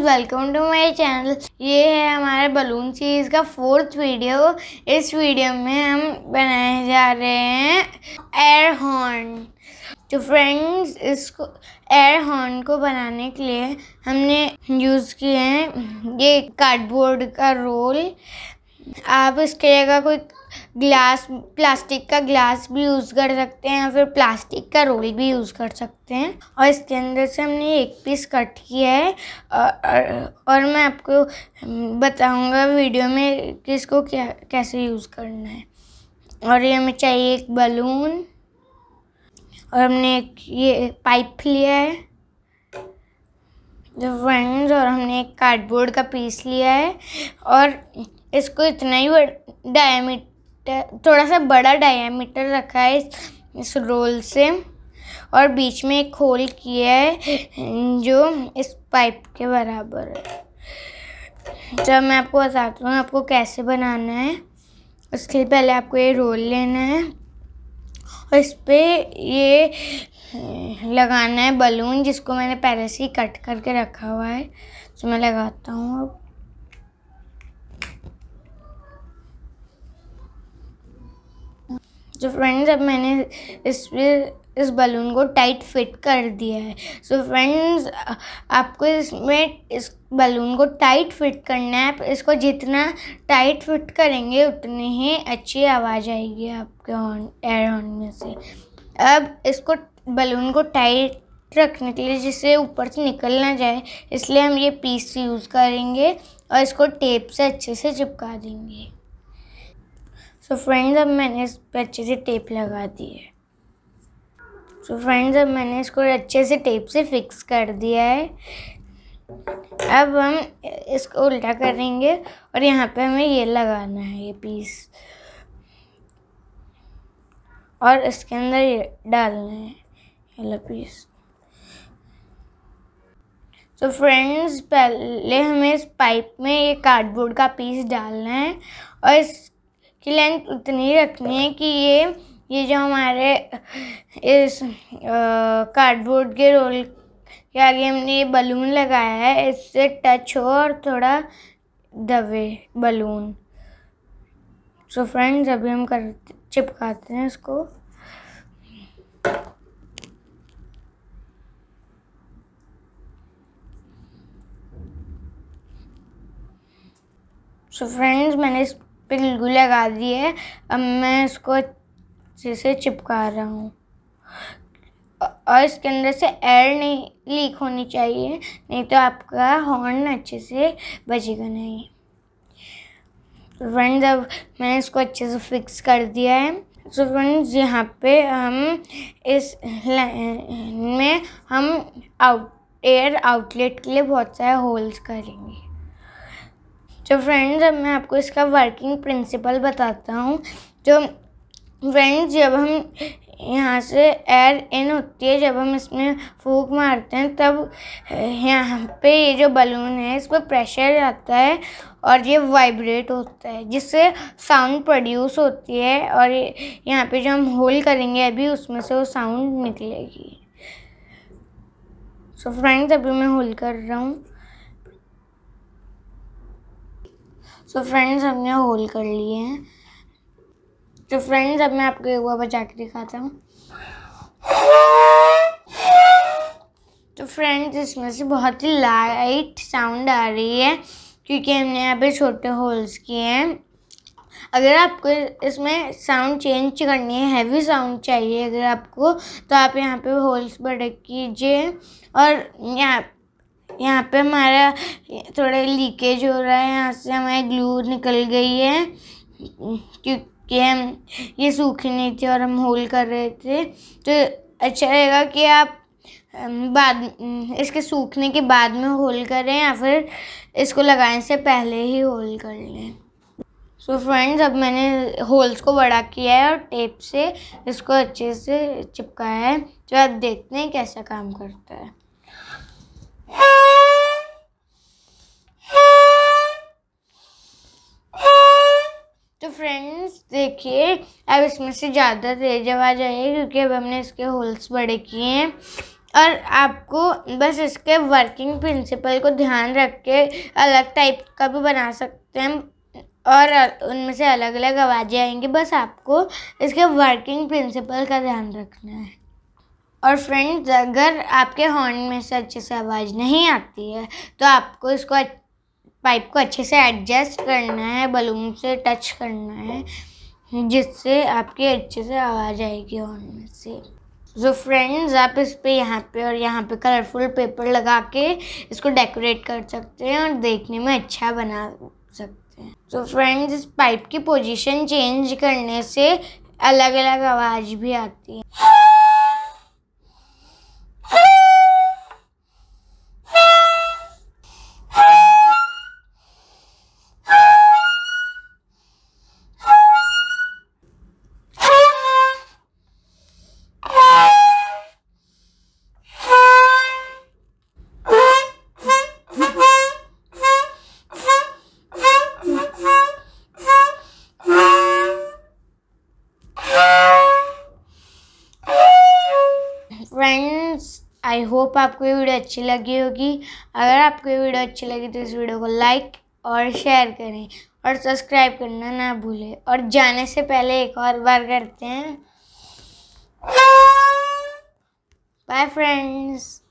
friends welcome to my channel ये है हमारे बलून सीरीज का फोर्थ वीडियो इस वीडियो में हम बनाए जा रहे हैं एयर हॉर्न तो फ्रेंड्स इसको एयर हॉर्न को बनाने के लिए हमने यूज़ किए हैं ये कार्डबोर्ड का रोल आप इसके जगह कोई ग्लास प्लास्टिक का ग्लास भी यूज़ कर सकते हैं या फिर प्लास्टिक का रोल भी यूज़ कर सकते हैं और इसके अंदर से हमने एक पीस कट किया है और, और मैं आपको बताऊंगा वीडियो में किसको क्या कैसे यूज़ करना है और ये हमें चाहिए एक बलून और हमने एक ये पाइप लिया है फ्रेंड्स और हमने एक कार्डबोर्ड का पीस लिया है और इसको इतना ही डायमीटर थोड़ा सा बड़ा डायमीटर रखा है इस, इस रोल से और बीच में एक होल किया है जो इस पाइप के बराबर है जब मैं आपको बताती हूँ आपको कैसे बनाना है उसके लिए पहले आपको ये रोल लेना है और इस पर ये लगाना है बलून जिसको मैंने पहले से ही कट करके रखा हुआ है तो मैं लगाता हूँ अब जो तो फ्रेंड्स अब मैंने इस पे इस बलून को टाइट फिट कर दिया है सो so फ्रेंड्स आपको इसमें इस बलून को टाइट फिट करना है आप इसको जितना टाइट फिट करेंगे उतनी ही अच्छी आवाज़ आएगी आपके हॉर्न एयर हॉर्न में से अब इसको बलून को टाइट रखने के लिए जिससे ऊपर से निकल ना जाए इसलिए हम ये पीस यूज़ करेंगे और इसको टेप से अच्छे से चिपका देंगे सो फ्रेंड्स अब मैंने इस पर अच्छे से टेप लगा दी है सो फ्रेंड्स अब मैंने इसको अच्छे से टेप से फिक्स कर दिया है अब हम इसको उल्टा करेंगे और यहाँ पे हमें ये लगाना है ये पीस और इसके अंदर ये डालना है ये पीस तो फ्रेंड्स पहले हमें इस पाइप में ये कार्डबोर्ड का पीस डालना है और इस की लेंथ उतनी रखनी है कि ये ये जो हमारे इस कार्डबोर्ड के रोल के आगे हमने ये बलून लगाया है इससे टच हो और थोड़ा दबे बलून सो फ्रेंड्स अभी हम कर चिपकाते हैं इसको सो so फ्रेंड्स मैंने इस बिल्कुल लगा दिए है अब मैं इसको अच्छे से चिपका रहा हूँ और इसके अंदर से एयर नहीं लीक होनी चाहिए नहीं तो आपका हॉर्न अच्छे से बजेगा नहीं फ्रेंड्स अब मैंने इसको अच्छे से फिक्स कर दिया है सो फ्रेंड्स यहाँ पे हम इस में हम आउट एयर आउटलेट के लिए बहुत सारे होल्स करेंगे तो फ्रेंड्स अब मैं आपको इसका वर्किंग प्रिंसिपल बताता हूँ जो तो फ्रेंड्स जब हम यहाँ से एयर इन होती है जब हम इसमें फूक मारते हैं तब यहाँ पे ये जो बलून है इस पर प्रेशर आता है और ये वाइब्रेट होता है जिससे साउंड प्रोड्यूस होती है और यहाँ पे जो हम होल करेंगे अभी उसमें से वो साउंड निकलेगी सो फ्रेंड्स अभी मैं होल कर रहा हूँ सो फ्रेंड्स हमने होल कर लिए हैं तो फ्रेंड्स अब मैं आपको एक बार बजा के दिखाता हूँ तो फ्रेंड्स इसमें से बहुत ही लाइट साउंड आ रही है क्योंकि हमने यहाँ पे छोटे होल्स किए हैं अगर आपको इसमें साउंड चेंज करनी है हैवी साउंड चाहिए अगर आपको तो आप यहाँ पे होल्स बड़े कीजिए और यहाँ यहाँ पे हमारा थोड़ा लीकेज हो रहा है यहाँ से हमारी ग्लू निकल गई है क्योंकि हम ये सूखी नहीं थी और हम होल कर रहे थे तो अच्छा रहेगा कि आप बाद इसके सूखने के बाद में होल करें या फिर इसको लगाने से पहले ही होल कर लें सो so फ्रेंड्स अब मैंने होल्स को बड़ा किया है और टेप से इसको अच्छे से चिपकाया है तो आप देखते हैं कैसा काम करता है फ्रेंड्स देखिए अब इसमें से ज़्यादा तेज आवाज़ आई क्योंकि अब हमने इसके होल्स बड़े किए हैं और आपको बस इसके वर्किंग प्रिंसिपल को ध्यान रख के अलग टाइप का भी बना सकते हैं और उनमें से अलग अलग आवाज़ें आएंगी बस आपको इसके वर्किंग प्रिंसिपल का ध्यान रखना है और फ्रेंड्स अगर आपके हॉर्न में से अच्छे से आवाज़ नहीं आती है तो आपको इसको पाइप को अच्छे से एडजस्ट करना है बलून से टच करना है जिससे आपकी अच्छे से आवाज़ आएगी हॉर्न में से जो फ्रेंड्स आप इस पे यहाँ पे और यहाँ पे कलरफुल पेपर लगा के इसको डेकोरेट कर सकते हैं और देखने में अच्छा बना सकते हैं तो फ्रेंड्स इस पाइप की पोजीशन चेंज करने से अलग अलग आवाज़ भी आती है आई होप आपको ये वीडियो अच्छी लगी होगी अगर आपको ये वीडियो अच्छी लगी तो इस वीडियो को लाइक और शेयर करें और सब्सक्राइब करना ना भूलें और जाने से पहले एक और बार करते हैं बाय फ्रेंड्स